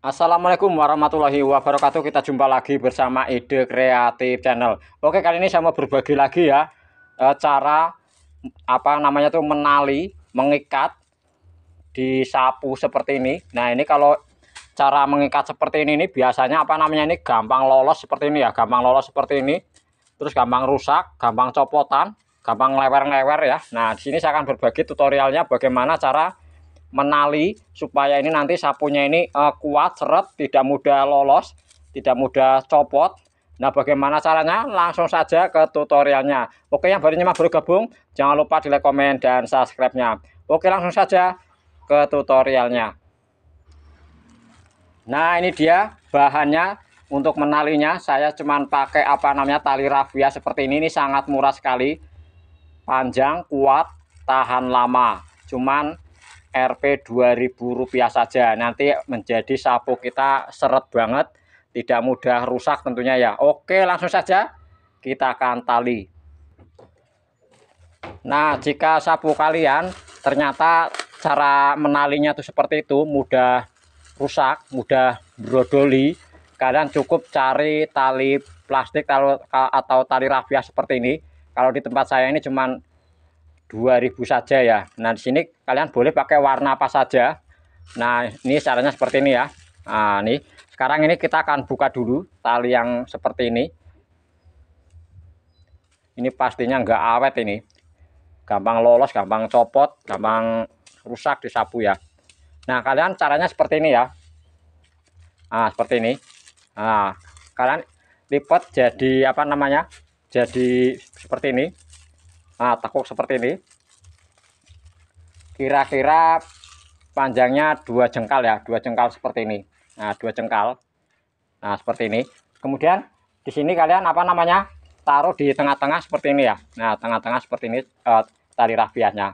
Assalamualaikum warahmatullahi wabarakatuh Kita jumpa lagi bersama Ide Kreatif Channel Oke kali ini saya mau berbagi lagi ya e, Cara Apa namanya tuh menali Mengikat Di sapu seperti ini Nah ini kalau cara mengikat seperti ini ini Biasanya apa namanya ini gampang lolos Seperti ini ya gampang lolos seperti ini Terus gampang rusak, gampang copotan Gampang lewer-lewer ya Nah di sini saya akan berbagi tutorialnya Bagaimana cara menali supaya ini nanti sapunya ini uh, kuat seret tidak mudah lolos tidak mudah copot nah bagaimana caranya langsung saja ke tutorialnya oke yang baru nyimak baru gabung jangan lupa di like komen dan subscribe nya oke langsung saja ke tutorialnya nah ini dia bahannya untuk menalinya saya cuman pakai apa namanya tali rafia seperti ini ini sangat murah sekali panjang kuat tahan lama cuman Rp 2000 rupiah saja nanti menjadi sapu kita seret banget tidak mudah rusak tentunya ya oke langsung saja kita akan tali nah jika sapu kalian ternyata cara menalinya tuh seperti itu mudah rusak mudah brodoli kalian cukup cari tali plastik atau tali rafia seperti ini kalau di tempat saya ini cuman 2000 saja ya nah di sini kalian boleh pakai warna apa saja nah ini caranya seperti ini ya nah ini sekarang ini kita akan buka dulu tali yang seperti ini ini pastinya nggak awet ini gampang lolos gampang copot gampang rusak disapu ya nah kalian caranya seperti ini ya nah seperti ini nah kalian lipat jadi apa namanya jadi seperti ini Nah, tekuk seperti ini. Kira-kira panjangnya dua jengkal ya, dua jengkal seperti ini. Nah, dua jengkal. Nah, seperti ini. Kemudian di sini kalian apa namanya? Taruh di tengah-tengah seperti ini ya. Nah, tengah-tengah seperti ini eh, tali rafiahnya.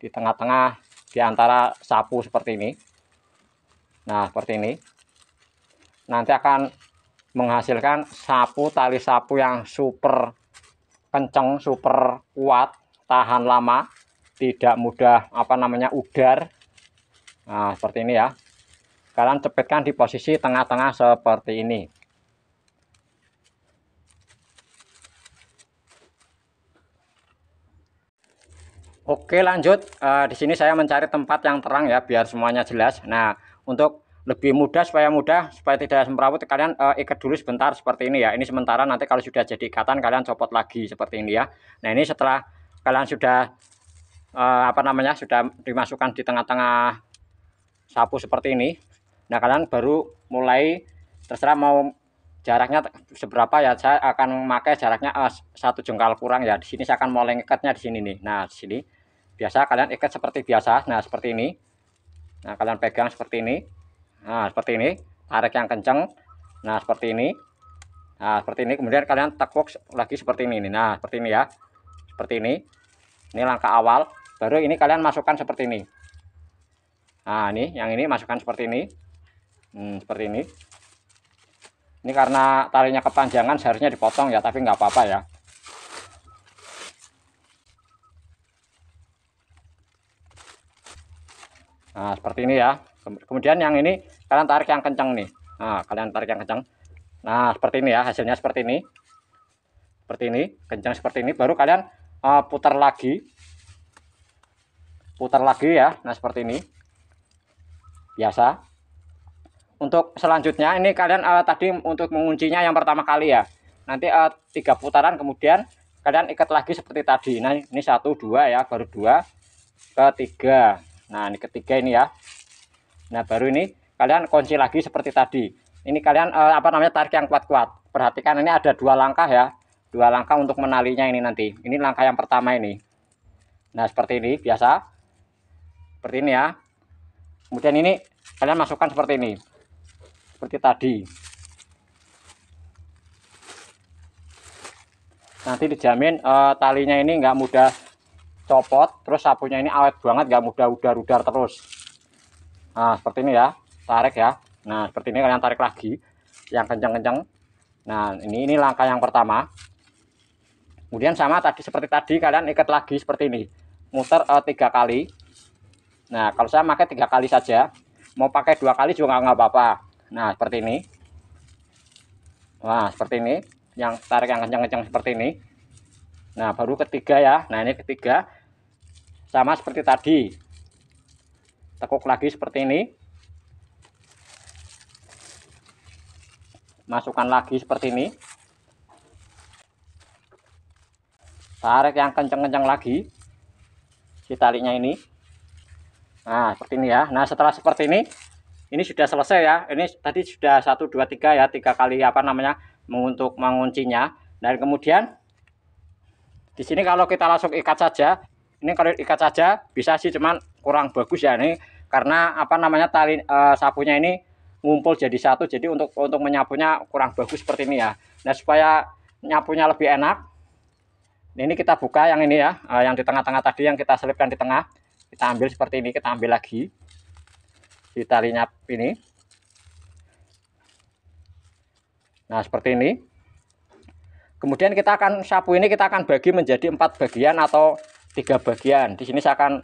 Di tengah-tengah di antara sapu seperti ini. Nah, seperti ini. Nanti akan menghasilkan sapu tali sapu yang super kenceng, super kuat, tahan lama, tidak mudah apa namanya udar. Nah, seperti ini ya. Kalian cepetkan di posisi tengah-tengah seperti ini. Oke, lanjut. Uh, di sini saya mencari tempat yang terang ya biar semuanya jelas. Nah, untuk lebih mudah supaya mudah supaya tidak semrawut kalian uh, ikat dulu sebentar seperti ini ya ini sementara nanti kalau sudah jadi ikatan kalian copot lagi seperti ini ya nah ini setelah kalian sudah uh, apa namanya sudah dimasukkan di tengah-tengah sapu seperti ini nah kalian baru mulai terserah mau jaraknya seberapa ya saya akan memakai jaraknya uh, satu jengkal kurang ya di sini saya akan mulai ikatnya di sini nih nah di sini biasa kalian ikat seperti biasa nah seperti ini nah kalian pegang seperti ini Nah, seperti ini. Tarik yang kenceng Nah, seperti ini. Nah, seperti ini. Kemudian kalian tekuk lagi seperti ini. Nah, seperti ini ya. Seperti ini. Ini langkah awal. Baru ini kalian masukkan seperti ini. Nah, ini. Yang ini masukkan seperti ini. Hmm, seperti ini. Ini karena tarinya kepanjangan seharusnya dipotong ya, tapi nggak apa-apa ya. Nah, seperti ini ya kemudian yang ini kalian tarik yang kencang nih nah kalian tarik yang kencang nah seperti ini ya hasilnya seperti ini seperti ini kencang seperti ini baru kalian uh, putar lagi putar lagi ya nah seperti ini biasa untuk selanjutnya ini kalian uh, tadi untuk menguncinya yang pertama kali ya nanti uh, tiga putaran kemudian kalian ikat lagi seperti tadi nah ini satu dua ya baru dua ketiga nah ini ketiga ini ya Nah, baru ini kalian kunci lagi seperti tadi. Ini kalian eh, apa namanya tarik yang kuat-kuat. Perhatikan ini ada dua langkah ya. Dua langkah untuk menalinya ini nanti. Ini langkah yang pertama ini. Nah, seperti ini biasa. Seperti ini ya. Kemudian ini kalian masukkan seperti ini. Seperti tadi. Nanti dijamin eh, talinya ini nggak mudah copot, terus sapunya ini awet banget, nggak mudah udar-udar terus nah seperti ini ya tarik ya nah seperti ini kalian tarik lagi yang kencang-kencang nah ini ini langkah yang pertama kemudian sama tadi seperti tadi kalian ikat lagi seperti ini muter eh, tiga kali nah kalau saya pakai tiga kali saja mau pakai dua kali juga nggak apa-apa nah seperti ini nah seperti ini yang tarik yang kencang-kencang seperti ini nah baru ketiga ya nah ini ketiga sama seperti tadi tekuk lagi seperti ini masukkan lagi seperti ini tarik yang kenceng-kenceng lagi si talinya ini nah seperti ini ya nah setelah seperti ini ini sudah selesai ya ini tadi sudah 1 2 3 ya tiga kali apa namanya untuk menguncinya dan kemudian di sini kalau kita langsung ikat saja ini kalau ikat saja bisa sih cuman kurang bagus ya ini karena apa namanya tali uh, sapunya ini ngumpul jadi satu jadi untuk untuk menyapunya kurang bagus seperti ini ya nah supaya nyapunya lebih enak ini kita buka yang ini ya uh, yang di tengah-tengah tadi yang kita selipkan di tengah kita ambil seperti ini kita ambil lagi di talinya ini nah seperti ini kemudian kita akan sapu ini kita akan bagi menjadi empat bagian atau tiga bagian di sini saya akan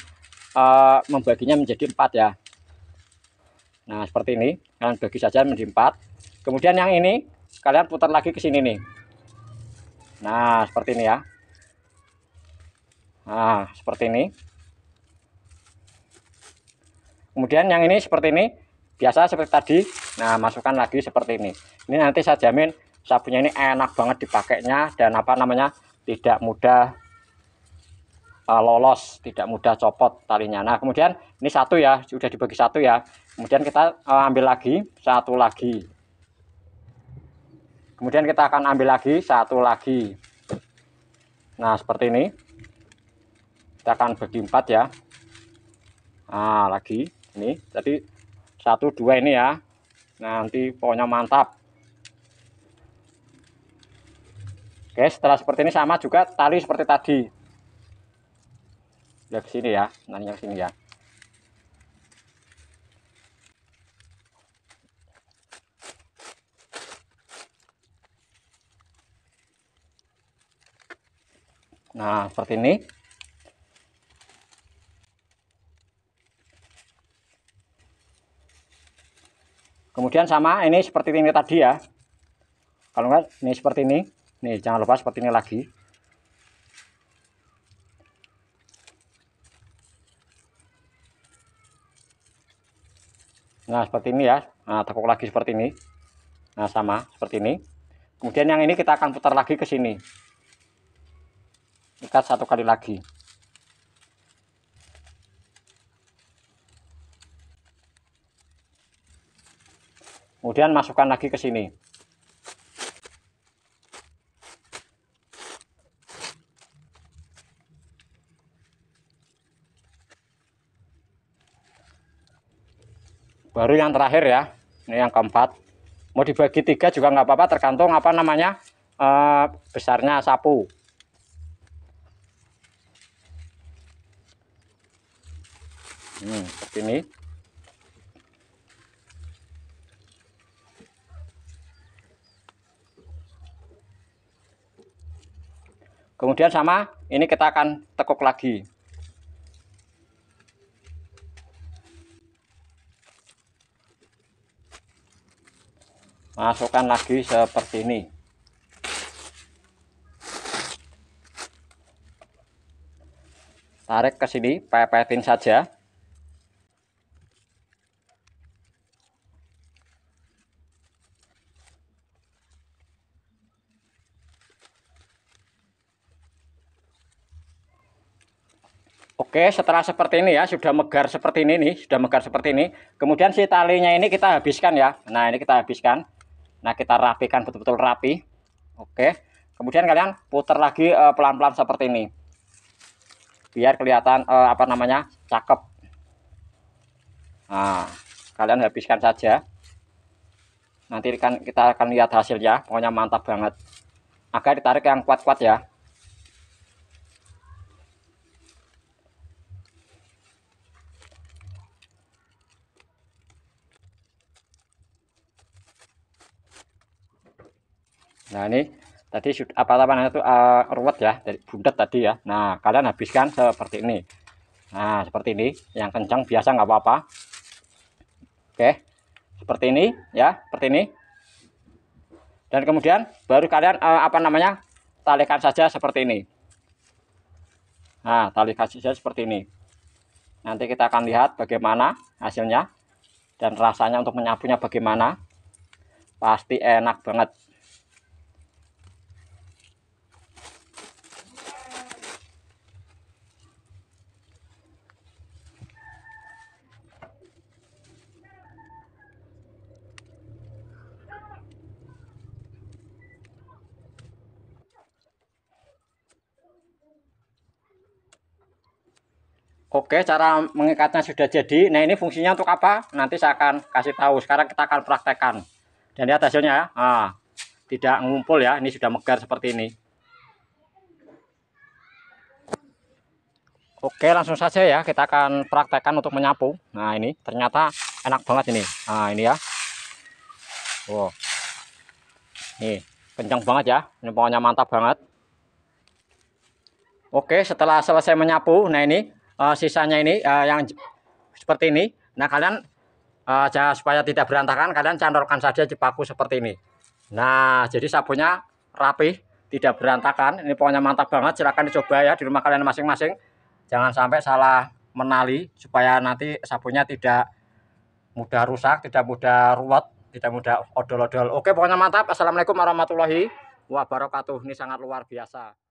uh, membaginya menjadi empat ya nah seperti ini kalian bagi saja menjadi empat kemudian yang ini kalian putar lagi ke sini nih nah seperti ini ya nah seperti ini kemudian yang ini seperti ini biasa seperti tadi nah masukkan lagi seperti ini ini nanti saya jamin sabunnya ini enak banget dipakainya dan apa namanya tidak mudah uh, lolos, tidak mudah copot talinya. Nah, kemudian ini satu ya, sudah dibagi satu ya. Kemudian kita uh, ambil lagi satu lagi. Kemudian kita akan ambil lagi satu lagi. Nah, seperti ini. Kita akan bagi empat ya. Nah, lagi ini. Jadi satu dua ini ya. Nanti pokoknya mantap. Oke, setelah seperti ini sama juga tali seperti tadi lihat sini ya nanya sini ya nah seperti ini kemudian sama ini seperti ini tadi ya kalau enggak ini seperti ini nih jangan lupa seperti ini lagi Nah, seperti ini ya. Nah, tekuk lagi seperti ini. Nah, sama seperti ini. Kemudian yang ini kita akan putar lagi ke sini. Ikat satu kali lagi. Kemudian masukkan lagi ke sini. baru yang terakhir ya ini yang keempat mau dibagi tiga juga nggak apa-apa tergantung apa namanya e, besarnya sapu hmm, seperti ini kemudian sama ini kita akan tekuk lagi masukkan lagi seperti ini tarik ke sini pepetin saja Oke, setelah seperti ini ya, sudah megar seperti ini nih, sudah megar seperti ini. Kemudian si talinya ini kita habiskan ya. Nah, ini kita habiskan. Nah, kita rapikan betul-betul rapi. Oke. Kemudian kalian putar lagi eh, pelan-pelan uh, seperti ini. Biar kelihatan uh, apa namanya? cakep. Nah, kalian habiskan saja. Nanti kan kita akan lihat hasilnya. Pokoknya mantap banget. Agar ditarik yang kuat-kuat ya. nah ini tadi sudah apa apa namanya itu uh, ruwet ya dari bundet tadi ya nah kalian habiskan seperti ini nah seperti ini yang kencang biasa nggak apa-apa oke seperti ini ya seperti ini dan kemudian baru kalian uh, apa namanya talikan saja seperti ini nah talikan saja seperti ini nanti kita akan lihat bagaimana hasilnya dan rasanya untuk menyapunya bagaimana pasti enak banget Oke, cara mengikatnya sudah jadi. Nah, ini fungsinya untuk apa? Nanti saya akan kasih tahu. Sekarang kita akan praktekkan. Dan lihat hasilnya ya. Nah, tidak ngumpul ya. Ini sudah megar seperti ini. Oke, langsung saja ya. Kita akan praktekkan untuk menyapu. Nah, ini ternyata enak banget ini. Nah, ini ya. Wow. Nih, kencang banget ya. Ini pokoknya mantap banget. Oke, setelah selesai menyapu, nah ini uh, sisanya ini uh, yang seperti ini nah kalian uh, supaya tidak berantakan kalian candorkan saja di paku seperti ini nah jadi sabunnya rapi, tidak berantakan ini pokoknya mantap banget silahkan dicoba ya di rumah kalian masing-masing jangan sampai salah menali supaya nanti sabunnya tidak mudah rusak tidak mudah ruwet tidak mudah odol-odol oke pokoknya mantap assalamualaikum warahmatullahi wabarakatuh ini sangat luar biasa